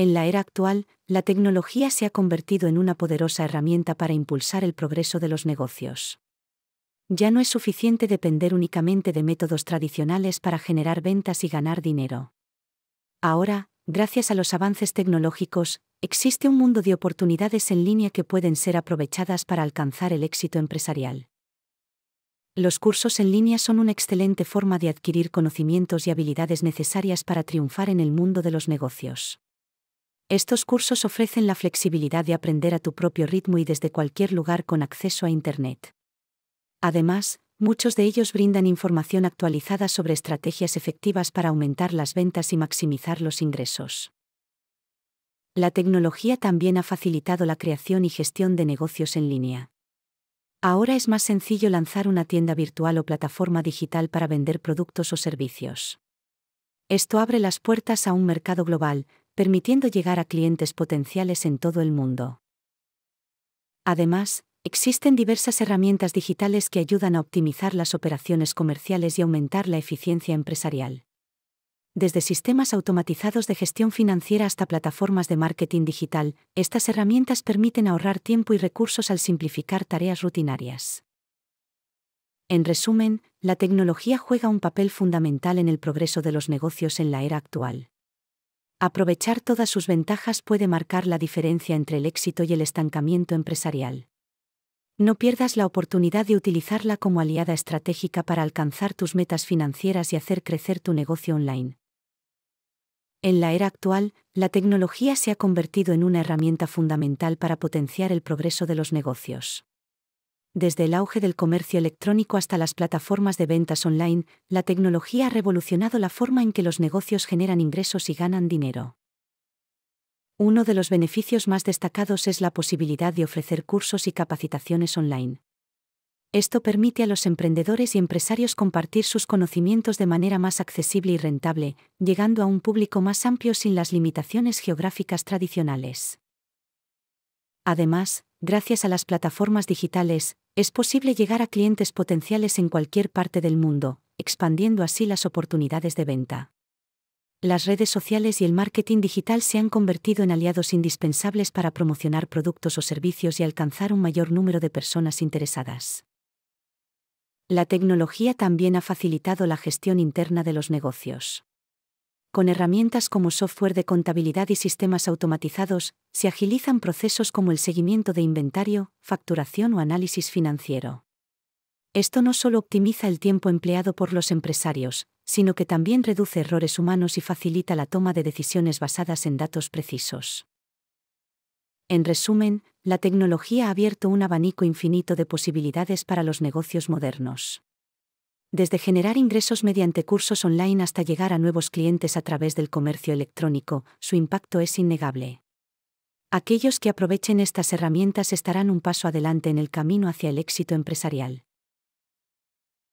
En la era actual, la tecnología se ha convertido en una poderosa herramienta para impulsar el progreso de los negocios. Ya no es suficiente depender únicamente de métodos tradicionales para generar ventas y ganar dinero. Ahora, gracias a los avances tecnológicos, existe un mundo de oportunidades en línea que pueden ser aprovechadas para alcanzar el éxito empresarial. Los cursos en línea son una excelente forma de adquirir conocimientos y habilidades necesarias para triunfar en el mundo de los negocios. Estos cursos ofrecen la flexibilidad de aprender a tu propio ritmo y desde cualquier lugar con acceso a Internet. Además, muchos de ellos brindan información actualizada sobre estrategias efectivas para aumentar las ventas y maximizar los ingresos. La tecnología también ha facilitado la creación y gestión de negocios en línea. Ahora es más sencillo lanzar una tienda virtual o plataforma digital para vender productos o servicios. Esto abre las puertas a un mercado global, permitiendo llegar a clientes potenciales en todo el mundo. Además, existen diversas herramientas digitales que ayudan a optimizar las operaciones comerciales y aumentar la eficiencia empresarial. Desde sistemas automatizados de gestión financiera hasta plataformas de marketing digital, estas herramientas permiten ahorrar tiempo y recursos al simplificar tareas rutinarias. En resumen, la tecnología juega un papel fundamental en el progreso de los negocios en la era actual. Aprovechar todas sus ventajas puede marcar la diferencia entre el éxito y el estancamiento empresarial. No pierdas la oportunidad de utilizarla como aliada estratégica para alcanzar tus metas financieras y hacer crecer tu negocio online. En la era actual, la tecnología se ha convertido en una herramienta fundamental para potenciar el progreso de los negocios. Desde el auge del comercio electrónico hasta las plataformas de ventas online, la tecnología ha revolucionado la forma en que los negocios generan ingresos y ganan dinero. Uno de los beneficios más destacados es la posibilidad de ofrecer cursos y capacitaciones online. Esto permite a los emprendedores y empresarios compartir sus conocimientos de manera más accesible y rentable, llegando a un público más amplio sin las limitaciones geográficas tradicionales. Además, gracias a las plataformas digitales, es posible llegar a clientes potenciales en cualquier parte del mundo, expandiendo así las oportunidades de venta. Las redes sociales y el marketing digital se han convertido en aliados indispensables para promocionar productos o servicios y alcanzar un mayor número de personas interesadas. La tecnología también ha facilitado la gestión interna de los negocios con herramientas como software de contabilidad y sistemas automatizados, se agilizan procesos como el seguimiento de inventario, facturación o análisis financiero. Esto no solo optimiza el tiempo empleado por los empresarios, sino que también reduce errores humanos y facilita la toma de decisiones basadas en datos precisos. En resumen, la tecnología ha abierto un abanico infinito de posibilidades para los negocios modernos. Desde generar ingresos mediante cursos online hasta llegar a nuevos clientes a través del comercio electrónico, su impacto es innegable. Aquellos que aprovechen estas herramientas estarán un paso adelante en el camino hacia el éxito empresarial.